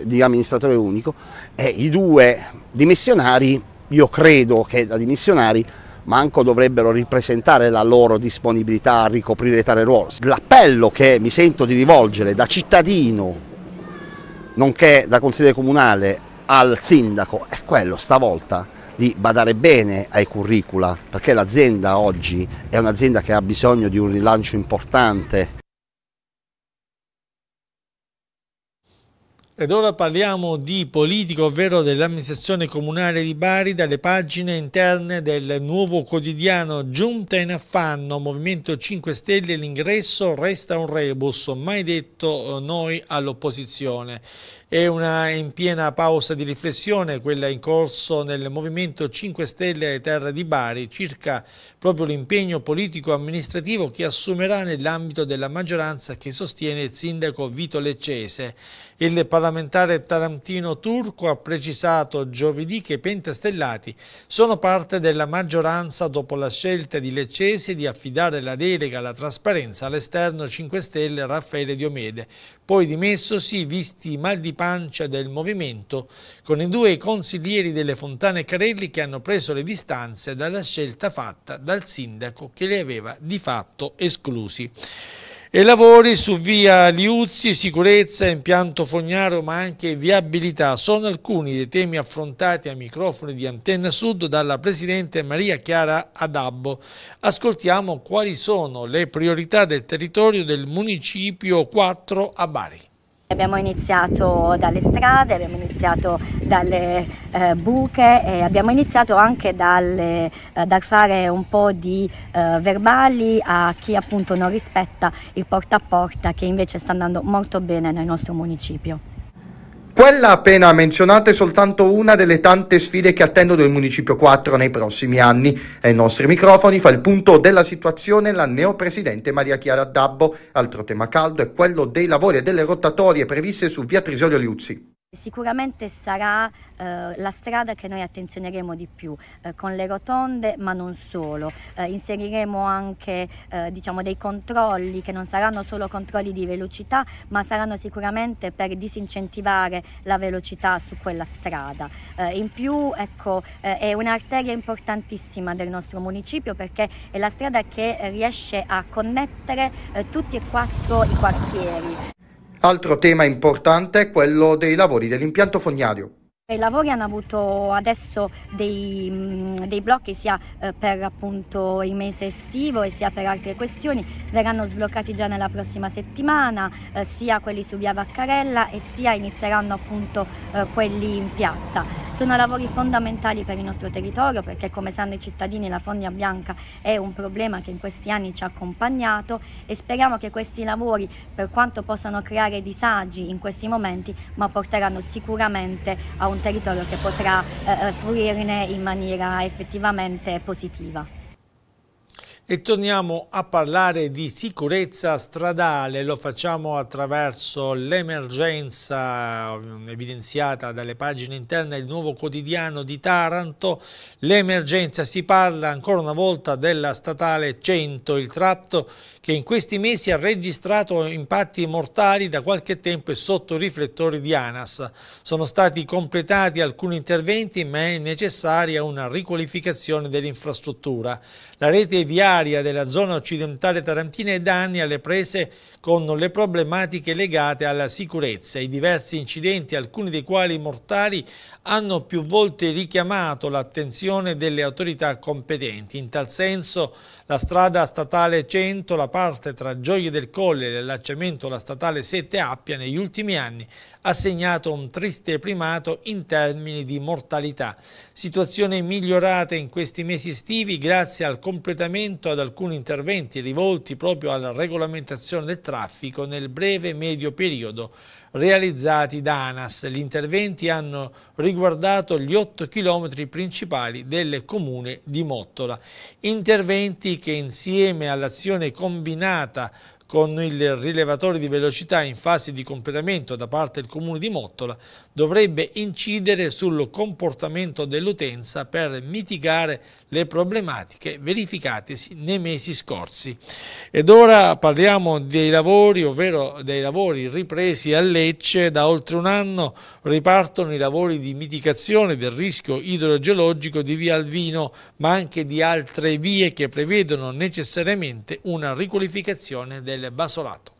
di, amministratore unico e i due dimissionari, io credo che da dimissionari, manco dovrebbero ripresentare la loro disponibilità a ricoprire tale ruolo. L'appello che mi sento di rivolgere da cittadino nonché da consigliere comunale al sindaco è quello stavolta di badare bene ai curricula perché l'azienda oggi è un'azienda che ha bisogno di un rilancio importante Ed ora parliamo di politica, ovvero dell'amministrazione comunale di Bari, dalle pagine interne del nuovo quotidiano Giunta in affanno, Movimento 5 Stelle, l'ingresso resta un rebus, mai detto eh, noi all'opposizione. È una in piena pausa di riflessione quella in corso nel Movimento 5 Stelle Terra di Bari circa proprio l'impegno politico-amministrativo che assumerà nell'ambito della maggioranza che sostiene il sindaco Vito Leccese. Il parlamentare tarantino turco ha precisato giovedì che i pentastellati sono parte della maggioranza dopo la scelta di Leccese di affidare la delega alla trasparenza all'esterno 5 Stelle Raffaele Diomede, poi dimessosi visti mal di pancia del movimento con i due consiglieri delle Fontane Carelli che hanno preso le distanze dalla scelta fatta dal sindaco che li aveva di fatto esclusi e lavori su via Liuzzi, sicurezza, impianto Fognaro ma anche viabilità sono alcuni dei temi affrontati a microfoni di Antenna Sud dalla Presidente Maria Chiara Adabbo. Ascoltiamo quali sono le priorità del territorio del Municipio 4 a Bari. Abbiamo iniziato dalle strade, abbiamo iniziato dalle eh, buche e abbiamo iniziato anche dalle, eh, dal fare un po' di eh, verbali a chi appunto non rispetta il porta a porta che invece sta andando molto bene nel nostro municipio. Quella appena menzionata è soltanto una delle tante sfide che attendono il Municipio 4 nei prossimi anni. Ai nostri microfoni fa il punto della situazione la neopresidente Maria Chiara Dabbo. Altro tema caldo è quello dei lavori e delle rotatorie previste su via Trisolio Liuzzi. Sicuramente sarà eh, la strada che noi attenzioneremo di più eh, con le rotonde ma non solo, eh, inseriremo anche eh, diciamo, dei controlli che non saranno solo controlli di velocità ma saranno sicuramente per disincentivare la velocità su quella strada. Eh, in più ecco, eh, è un'arteria importantissima del nostro municipio perché è la strada che riesce a connettere tutti e quattro i quartieri. Altro tema importante è quello dei lavori dell'impianto fognario. I lavori hanno avuto adesso dei, mm, dei blocchi sia eh, per appunto, il mese estivo e sia per altre questioni, verranno sbloccati già nella prossima settimana, eh, sia quelli su via Vaccarella e sia inizieranno appunto, eh, quelli in piazza. Sono lavori fondamentali per il nostro territorio perché come sanno i cittadini la fogna bianca è un problema che in questi anni ci ha accompagnato e speriamo che questi lavori per quanto possano creare disagi in questi momenti ma porteranno sicuramente a un un territorio che potrà eh, eh, fruirne in maniera effettivamente positiva. E torniamo a parlare di sicurezza stradale, lo facciamo attraverso l'emergenza mm, evidenziata dalle pagine interne del nuovo quotidiano di Taranto. L'emergenza si parla ancora una volta della statale 100, il tratto che in questi mesi ha registrato impatti mortali da qualche tempo e sotto i riflettori di ANAS. Sono stati completati alcuni interventi ma è necessaria una riqualificazione dell'infrastruttura. La rete viaria della zona occidentale tarantina è da anni alle prese con le problematiche legate alla sicurezza. I diversi incidenti, alcuni dei quali mortali, hanno più volte richiamato l'attenzione delle autorità competenti. In tal senso la strada statale 100, la parte tra Gioie del Colle e l'allacciamento alla statale 7 Appia negli ultimi anni ha segnato un triste primato in termini di mortalità. Situazione migliorata in questi mesi estivi grazie al completamento ad alcuni interventi rivolti proprio alla regolamentazione del traffico traffico nel breve medio periodo realizzati da ANAS. Gli interventi hanno riguardato gli 8 chilometri principali del comune di Mottola. Interventi che insieme all'azione combinata con il rilevatore di velocità in fase di completamento da parte del comune di Mottola dovrebbe incidere sul comportamento dell'utenza per mitigare le problematiche verificatesi nei mesi scorsi. Ed ora parliamo dei lavori, ovvero dei lavori ripresi a Lecce. Da oltre un anno ripartono i lavori di mitigazione del rischio idrogeologico di Via Alvino, ma anche di altre vie che prevedono necessariamente una riqualificazione del basolato.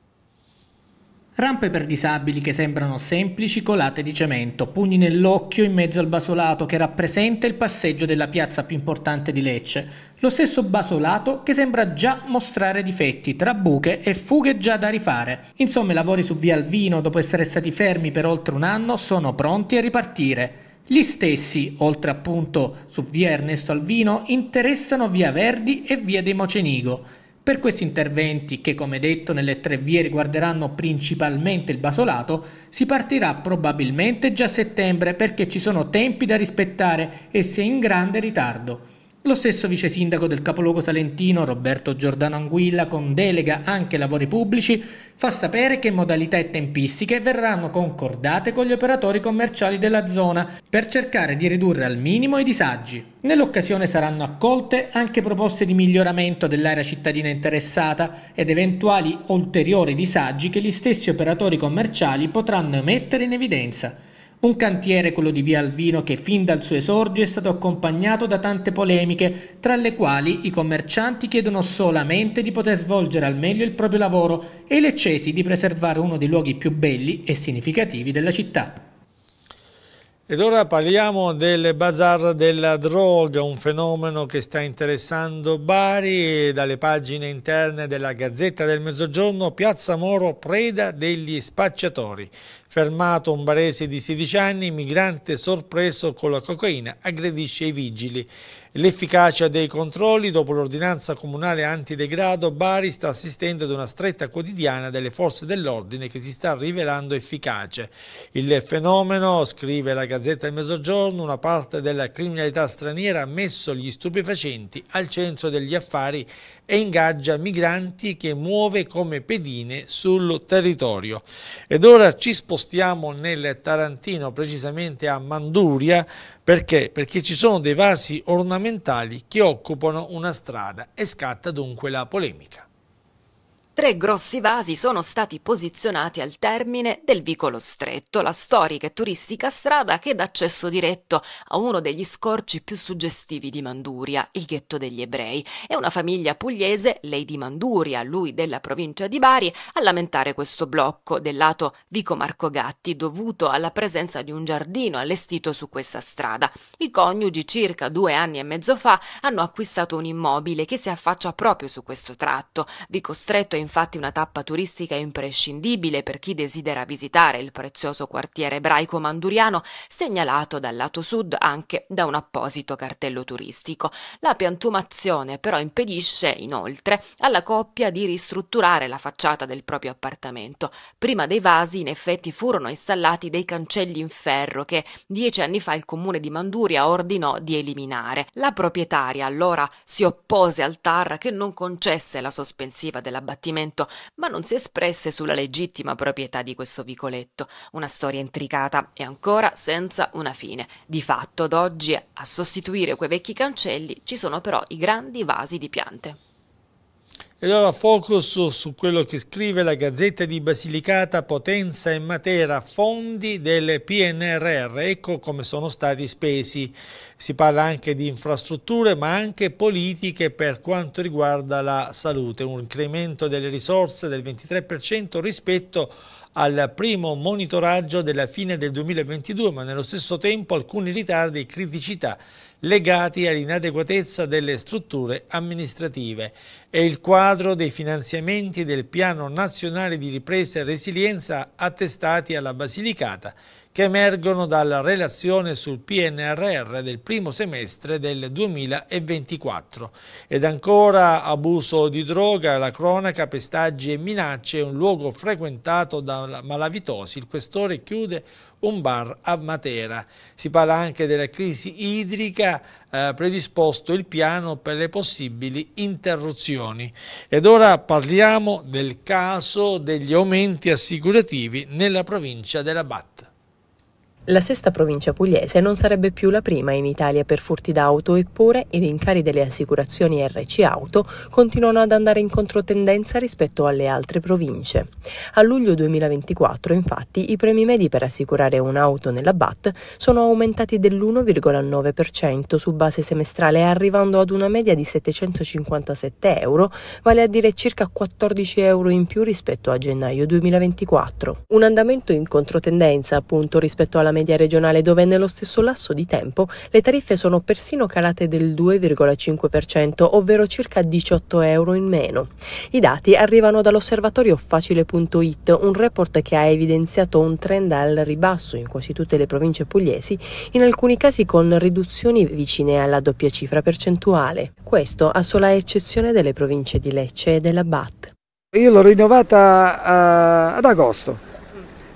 Rampe per disabili che sembrano semplici colate di cemento, pugni nell'occhio in mezzo al basolato che rappresenta il passeggio della piazza più importante di Lecce. Lo stesso basolato che sembra già mostrare difetti, tra buche e fughe già da rifare. Insomma, i lavori su Via Alvino, dopo essere stati fermi per oltre un anno, sono pronti a ripartire. Gli stessi, oltre appunto su Via Ernesto Alvino, interessano Via Verdi e Via Mocenigo. Per questi interventi, che come detto nelle tre vie riguarderanno principalmente il basolato, si partirà probabilmente già a settembre perché ci sono tempi da rispettare e si è in grande ritardo. Lo stesso vice sindaco del capoluogo salentino Roberto Giordano Anguilla, con delega anche lavori pubblici, fa sapere che modalità e tempistiche verranno concordate con gli operatori commerciali della zona per cercare di ridurre al minimo i disagi. Nell'occasione saranno accolte anche proposte di miglioramento dell'area cittadina interessata ed eventuali ulteriori disagi che gli stessi operatori commerciali potranno mettere in evidenza. Un cantiere, quello di Via Alvino, che fin dal suo esordio è stato accompagnato da tante polemiche, tra le quali i commercianti chiedono solamente di poter svolgere al meglio il proprio lavoro e le cesi di preservare uno dei luoghi più belli e significativi della città. Ed ora parliamo del bazar della droga, un fenomeno che sta interessando Bari e dalle pagine interne della Gazzetta del Mezzogiorno, Piazza Moro, preda degli spacciatori. Fermato un barese di 16 anni, migrante sorpreso con la cocaina, aggredisce i vigili. L'efficacia dei controlli dopo l'ordinanza comunale antidegrado Bari sta assistendo ad una stretta quotidiana delle forze dell'ordine che si sta rivelando efficace. Il fenomeno, scrive la Gazzetta del Mezzogiorno, una parte della criminalità straniera ha messo gli stupefacenti al centro degli affari e ingaggia migranti che muove come pedine sul territorio. Ed ora ci spostiamo spostiamo nel Tarantino, precisamente a Manduria, perché? Perché ci sono dei vasi ornamentali che occupano una strada e scatta dunque la polemica. Tre grossi vasi sono stati posizionati al termine del Vicolo Stretto, la storica e turistica strada che dà accesso diretto a uno degli scorci più suggestivi di Manduria, il ghetto degli ebrei. È una famiglia pugliese, lei di Manduria, lui della provincia di Bari, a lamentare questo blocco del lato Vico Marco Gatti dovuto alla presenza di un giardino allestito su questa strada. I coniugi circa due anni e mezzo fa hanno acquistato un immobile che si affaccia proprio su questo tratto. Vico Stretto è infatti una tappa turistica imprescindibile per chi desidera visitare il prezioso quartiere ebraico manduriano, segnalato dal lato sud anche da un apposito cartello turistico. La piantumazione però impedisce, inoltre, alla coppia di ristrutturare la facciata del proprio appartamento. Prima dei vasi, in effetti, furono installati dei cancelli in ferro che dieci anni fa il comune di Manduria ordinò di eliminare. La proprietaria allora si oppose al TAR che non concesse la sospensiva dell'abbattimento stabilimento, ma non si espresse sulla legittima proprietà di questo vicoletto, una storia intricata e ancora senza una fine. Di fatto, ad oggi, a sostituire quei vecchi cancelli ci sono però i grandi vasi di piante. E allora focus su quello che scrive la Gazzetta di Basilicata, Potenza e Matera, fondi del PNRR, ecco come sono stati spesi. Si parla anche di infrastrutture ma anche politiche per quanto riguarda la salute, un incremento delle risorse del 23% rispetto al primo monitoraggio della fine del 2022, ma nello stesso tempo alcuni ritardi e criticità legati all'inadeguatezza delle strutture amministrative. È il quadro dei finanziamenti del Piano Nazionale di Ripresa e Resilienza attestati alla Basilicata che emergono dalla relazione sul PNRR del primo semestre del 2024. Ed ancora abuso di droga, la cronaca, pestaggi e minacce, un luogo frequentato da malavitosi, il questore chiude un bar a Matera. Si parla anche della crisi idrica, eh, predisposto il piano per le possibili interruzioni. Ed ora parliamo del caso degli aumenti assicurativi nella provincia della Batta. La sesta provincia pugliese non sarebbe più la prima in Italia per furti d'auto, eppure i rincari delle assicurazioni RC Auto continuano ad andare in controtendenza rispetto alle altre province. A luglio 2024, infatti, i premi medi per assicurare un'auto nella BAT sono aumentati dell'1,9% su base semestrale, arrivando ad una media di 757 euro, vale a dire circa 14 euro in più rispetto a gennaio 2024. Un andamento in controtendenza, appunto, rispetto alla media regionale dove nello stesso lasso di tempo le tariffe sono persino calate del 2,5%, ovvero circa 18 euro in meno. I dati arrivano dall'osservatorio facile.it, un report che ha evidenziato un trend al ribasso in quasi tutte le province pugliesi, in alcuni casi con riduzioni vicine alla doppia cifra percentuale. Questo a sola eccezione delle province di Lecce e della BAT. Io l'ho rinnovata ad agosto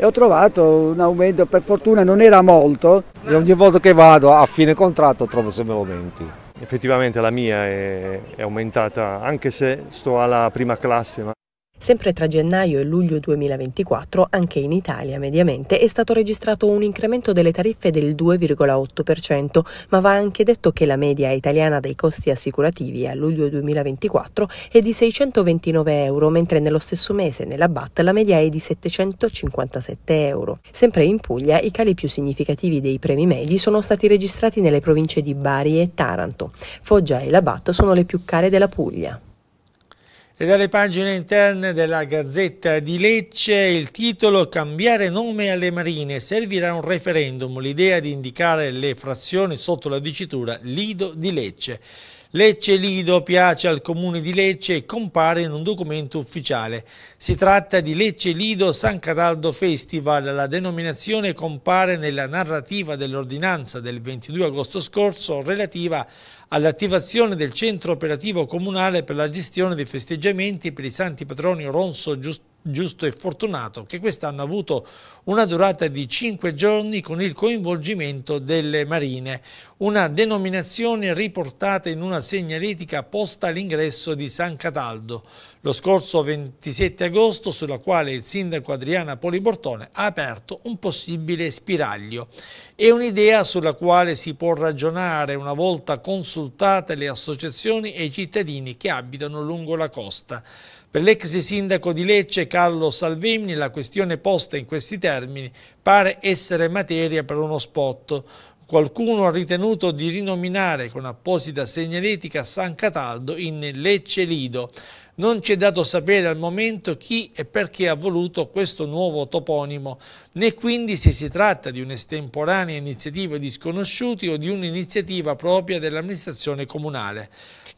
e ho trovato un aumento, per fortuna non era molto. E ogni volta che vado a fine contratto trovo sempre aumenti. Effettivamente la mia è, è aumentata anche se sto alla prima classe. Ma... Sempre tra gennaio e luglio 2024, anche in Italia mediamente, è stato registrato un incremento delle tariffe del 2,8%, ma va anche detto che la media italiana dei costi assicurativi a luglio 2024 è di 629 euro, mentre nello stesso mese nella BAT la media è di 757 euro. Sempre in Puglia, i cali più significativi dei premi medi sono stati registrati nelle province di Bari e Taranto. Foggia e la BAT sono le più care della Puglia. E dalle pagine interne della Gazzetta di Lecce il titolo Cambiare nome alle marine servirà un referendum, l'idea di indicare le frazioni sotto la dicitura Lido di Lecce. Lecce Lido piace al comune di Lecce e compare in un documento ufficiale. Si tratta di Lecce Lido San Cataldo Festival. La denominazione compare nella narrativa dell'ordinanza del 22 agosto scorso relativa all'attivazione del centro operativo comunale per la gestione dei festeggiamenti per i santi patroni Ronso Giustizia giusto e fortunato che quest'anno ha avuto una durata di 5 giorni con il coinvolgimento delle marine, una denominazione riportata in una segnaletica posta all'ingresso di San Cataldo lo scorso 27 agosto sulla quale il sindaco Adriana Polibortone ha aperto un possibile spiraglio. È un'idea sulla quale si può ragionare una volta consultate le associazioni e i cittadini che abitano lungo la costa. Per l'ex sindaco di Lecce Carlo Salvemini la questione posta in questi termini pare essere materia per uno spot. Qualcuno ha ritenuto di rinominare con apposita segnaletica San Cataldo in Lecce Lido. Non ci è dato sapere al momento chi e perché ha voluto questo nuovo toponimo, né quindi se si tratta di un'estemporanea iniziativa di sconosciuti o di un'iniziativa propria dell'amministrazione comunale.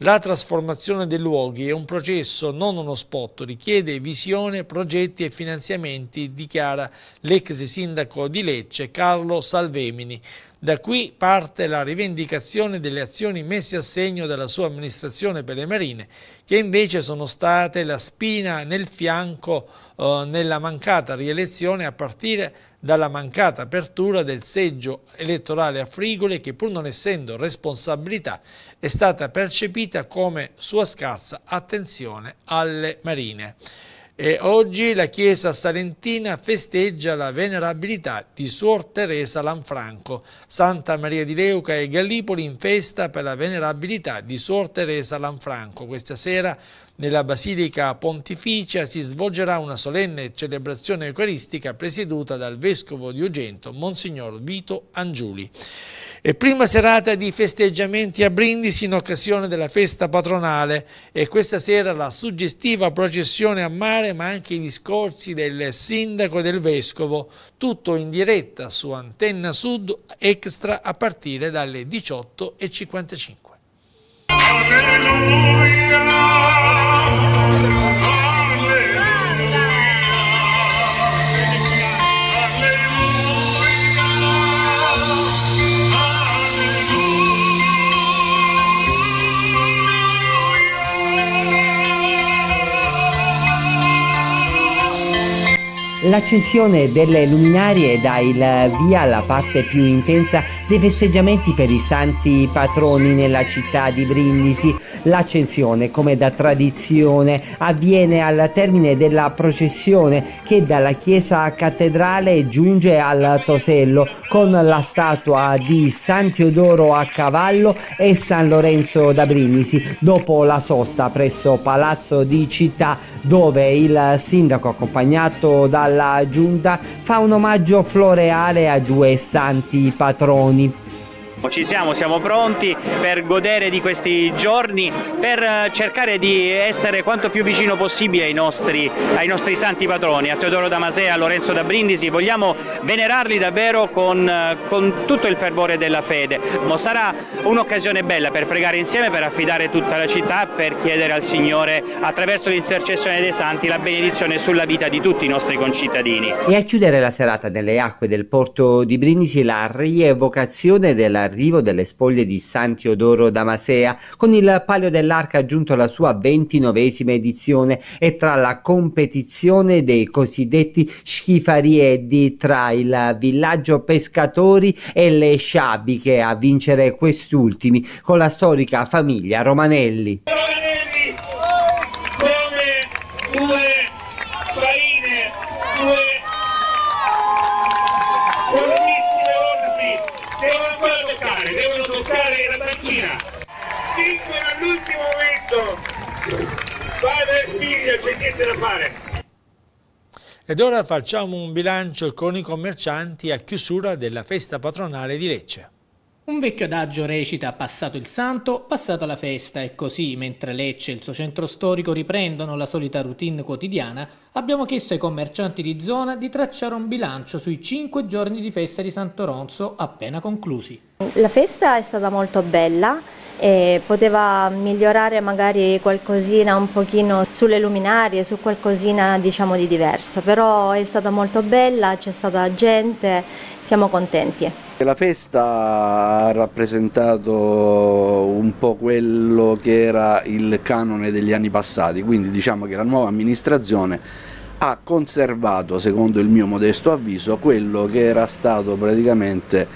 La trasformazione dei luoghi è un processo, non uno spot, richiede visione, progetti e finanziamenti, dichiara l'ex sindaco di Lecce Carlo Salvemini. Da qui parte la rivendicazione delle azioni messe a segno dalla sua amministrazione per le marine, che invece sono state la spina nel fianco eh, nella mancata rielezione a partire dalla mancata apertura del seggio elettorale a Frigole che pur non essendo responsabilità è stata percepita come sua scarsa attenzione alle marine. E oggi la Chiesa salentina festeggia la venerabilità di Suor Teresa Lanfranco. Santa Maria di Leuca e Gallipoli in festa per la venerabilità di Suor Teresa Lanfranco. Questa sera nella Basilica Pontificia si svolgerà una solenne celebrazione eucaristica presieduta dal Vescovo di Ugento, Monsignor Vito Angiuli. E prima serata di festeggiamenti a Brindisi in occasione della festa patronale e questa sera la suggestiva processione a mare ma anche i discorsi del sindaco e del vescovo, tutto in diretta su Antenna Sud Extra a partire dalle 18.55. Alleluia! Bye. L'accensione delle luminarie dà il via alla parte più intensa dei festeggiamenti per i santi patroni nella città di Brindisi. L'accensione, come da tradizione, avviene al termine della processione che dalla chiesa cattedrale giunge al Tosello con la statua di San Teodoro a cavallo e San Lorenzo da Brindisi dopo la sosta presso Palazzo di Città dove il sindaco accompagnato dal alla giunta fa un omaggio floreale a due santi patroni. Ci siamo, siamo pronti per godere di questi giorni, per eh, cercare di essere quanto più vicino possibile ai nostri, ai nostri santi patroni, a Teodoro Damasea, a Lorenzo da Brindisi. Vogliamo venerarli davvero con, eh, con tutto il fervore della fede. Ma sarà un'occasione bella per pregare insieme, per affidare tutta la città, per chiedere al Signore, attraverso l'intercessione dei santi, la benedizione sulla vita di tutti i nostri concittadini. E a chiudere la serata nelle acque del porto di Brindisi la rievocazione della l'arrivo delle spoglie di San Teodoro d'Amasea, con il Palio dell'Arca giunto alla sua ventinovesima edizione e tra la competizione dei cosiddetti schifariedi tra il villaggio pescatori e le sciabiche a vincere quest'ultimi con la storica famiglia Romanelli. Romanelli! niente da fare. Ed ora facciamo un bilancio con i commercianti a chiusura della festa patronale di Lecce. Un vecchio adagio recita passato il santo, passata la festa e così, mentre Lecce e il suo centro storico riprendono la solita routine quotidiana, abbiamo chiesto ai commercianti di zona di tracciare un bilancio sui cinque giorni di festa di Santo Ronzo appena conclusi. La festa è stata molto bella, eh, poteva migliorare magari qualcosina un pochino sulle luminarie, su qualcosina diciamo di diverso, però è stata molto bella, c'è stata gente, siamo contenti. La festa ha rappresentato un po' quello che era il canone degli anni passati, quindi diciamo che la nuova amministrazione ha conservato, secondo il mio modesto avviso, quello che era stato praticamente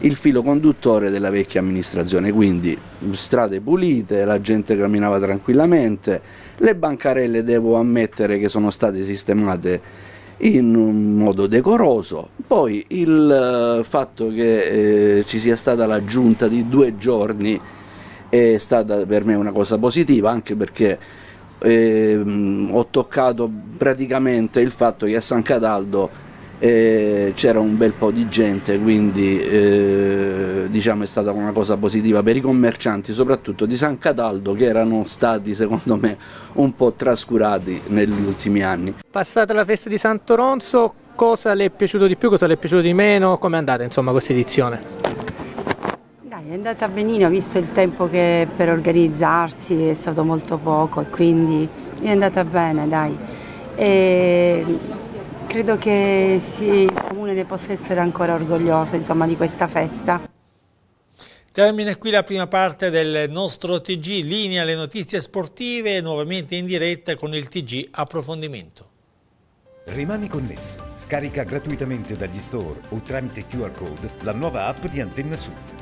il filo conduttore della vecchia amministrazione, quindi strade pulite, la gente camminava tranquillamente, le bancarelle devo ammettere che sono state sistemate in un modo decoroso. Poi il eh, fatto che eh, ci sia stata l'aggiunta di due giorni è stata per me una cosa positiva, anche perché eh, ho toccato praticamente il fatto che a San Cataldo c'era un bel po' di gente, quindi eh, diciamo è stata una cosa positiva per i commercianti, soprattutto di San Cataldo, che erano stati secondo me un po' trascurati negli ultimi anni. Passata la festa di Santo Ronzo, cosa le è piaciuto di più, cosa le è piaciuto di meno, come è andata insomma questa edizione? Dai, è andata benino, visto il tempo che per organizzarsi è stato molto poco e quindi è andata bene, dai. E credo che sì, il Comune ne possa essere ancora orgoglioso insomma, di questa festa. Termina qui la prima parte del nostro TG Linea le notizie sportive, nuovamente in diretta con il TG Approfondimento. Rimani connesso. Scarica gratuitamente dagli store o tramite QR code la nuova app di Antenna Sud